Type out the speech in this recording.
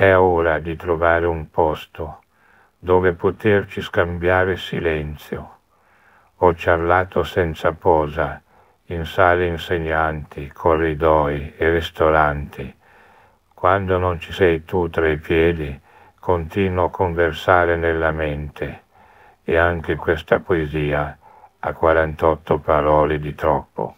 È ora di trovare un posto dove poterci scambiare silenzio. Ho ciarlato senza posa in sale insegnanti, corridoi e ristoranti. Quando non ci sei tu tra i piedi, continuo a conversare nella mente e anche questa poesia ha 48 parole di troppo.